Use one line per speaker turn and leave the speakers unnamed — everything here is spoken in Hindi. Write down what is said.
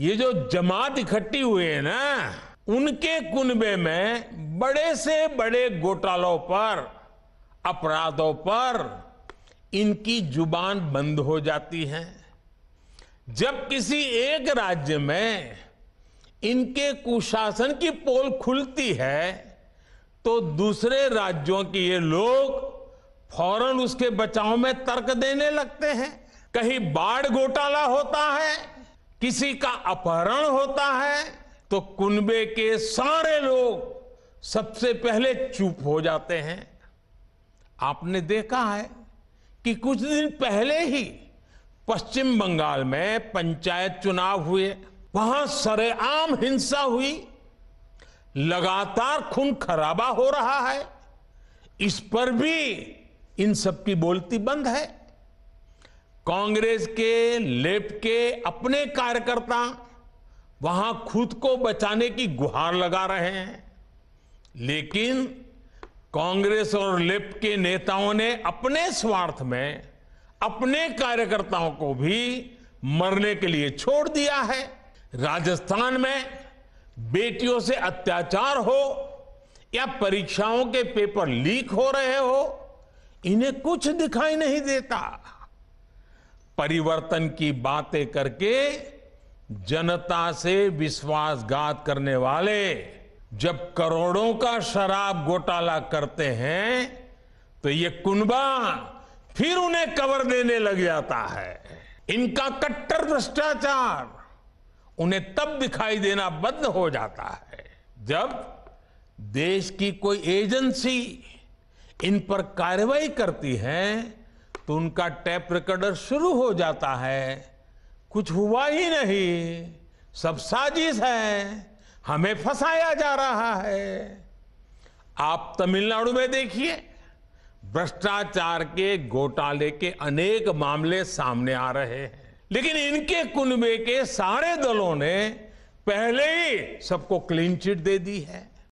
ये जो जमात इकट्ठी हुई है ना उनके कुनबे में बड़े से बड़े घोटालों पर अपराधों पर इनकी जुबान बंद हो जाती है जब किसी एक राज्य में इनके कुशासन की पोल खुलती है तो दूसरे राज्यों के ये लोग फौरन उसके बचाव में तर्क देने लगते हैं कहीं बाढ़ घोटाला होता है किसी का अपहरण होता है तो कुनबे के सारे लोग सबसे पहले चुप हो जाते हैं आपने देखा है कि कुछ दिन पहले ही पश्चिम बंगाल में पंचायत चुनाव हुए वहां सरेआम हिंसा हुई लगातार खून खराबा हो रहा है इस पर भी इन सब की बोलती बंद है कांग्रेस के लेफ्ट के अपने कार्यकर्ता वहां खुद को बचाने की गुहार लगा रहे हैं लेकिन कांग्रेस और लेफ्ट के नेताओं ने अपने स्वार्थ में अपने कार्यकर्ताओं को भी मरने के लिए छोड़ दिया है राजस्थान में बेटियों से अत्याचार हो या परीक्षाओं के पेपर लीक हो रहे हो इन्हें कुछ दिखाई नहीं देता परिवर्तन की बातें करके जनता से विश्वासघात करने वाले जब करोड़ों का शराब घोटाला करते हैं तो ये कुनबा फिर उन्हें कवर देने लग जाता है इनका कट्टर भ्रष्टाचार उन्हें तब दिखाई देना बंद हो जाता है जब देश की कोई एजेंसी इन पर कार्रवाई करती है तो उनका टैप रिकॉर्डर शुरू हो जाता है कुछ हुआ ही नहीं सब साजिश है हमें फंसाया जा रहा है आप तमिलनाडु में देखिए भ्रष्टाचार के घोटाले के अनेक मामले सामने आ रहे हैं लेकिन इनके कुनबे के सारे दलों ने पहले ही सबको क्लीन चिट दे दी है